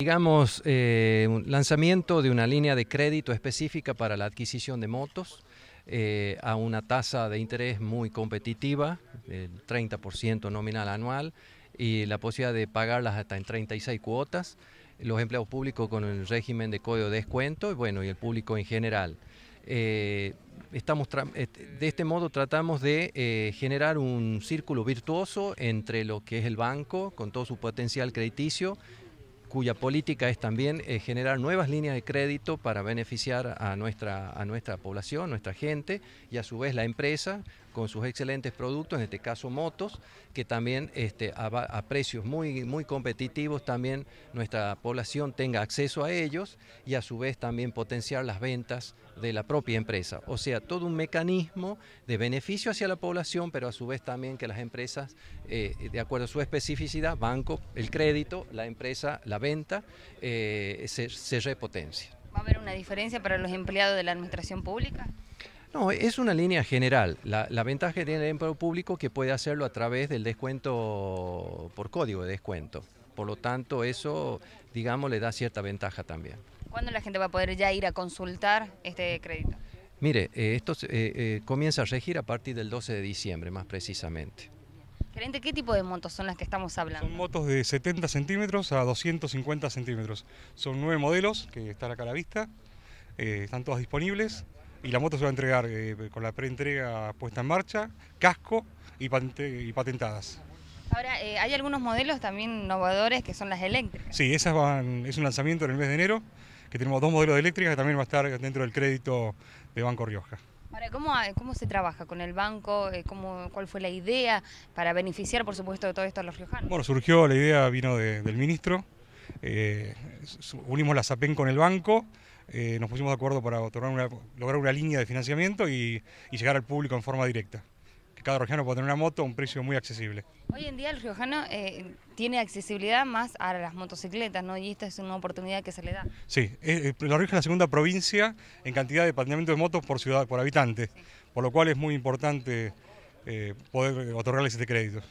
Digamos, eh, lanzamiento de una línea de crédito específica para la adquisición de motos eh, a una tasa de interés muy competitiva, el 30% nominal anual, y la posibilidad de pagarlas hasta en 36 cuotas, los empleados públicos con el régimen de código de descuento y bueno, y el público en general. Eh, estamos de este modo tratamos de generar un círculo virtuoso entre lo que es el banco con todo su potencial crediticio cuya política es también eh, generar nuevas líneas de crédito para beneficiar a nuestra, a nuestra población, nuestra gente y a su vez la empresa con sus excelentes productos, en este caso motos, que también este, a, precios muy, muy competitivos también nuestra población tenga acceso a ellos y a su vez también potenciar las ventas de la propia empresa. O sea, todo un mecanismo de beneficio hacia la población, pero a su vez también que las empresas, eh, de acuerdo a su especificidad, banco, el crédito, la empresa, la venta, venta eh, se, repotencia. ¿Va a haber una diferencia para los empleados de la administración pública? No, es una línea general. La, ventaja que tiene el empleo público que puede hacerlo a través del descuento por código de descuento. Por lo tanto, eso, digamos, le da cierta ventaja también. ¿Cuándo la gente va a poder ya ir a consultar este crédito? Mire, eh, esto eh, comienza a regir a partir del 12 de diciembre, más precisamente. Gerente, ¿qué tipo de motos son las que estamos hablando? Son motos de 70 centímetros a 250 centímetros. Son nueve modelos que están acá a la vista, eh, están todas disponibles y la moto se va a entregar eh, con la preentrega puesta en marcha, casco y, patentadas. Ahora, eh, hay algunos modelos también innovadores que son las eléctricas. Sí, esas van, es un lanzamiento en el mes de enero, que tenemos dos modelos de eléctricas que también va a estar dentro del crédito de Banco Rioja. Ahora, ¿cómo, ¿cómo se trabaja con el banco? Eh, ¿Cuál fue la idea para beneficiar, por supuesto, de todo esto a los riojanos? Bueno, surgió, la idea vino del ministro. Eh, unimos la SAPEN con el banco, eh, nos pusimos de acuerdo para lograr una línea de financiamiento y llegar al público en forma directa cada riojano puede tener una moto a un precio muy accesible. Hoy en día el riojano eh, tiene accesibilidad más a las motocicletas, ¿no? Y esta es una oportunidad que se le da. Sí, eh, eh, La Rioja es la segunda provincia en cantidad de patinamiento de motos por ciudad, por habitante, por lo cual es muy importante poder otorgarles este crédito.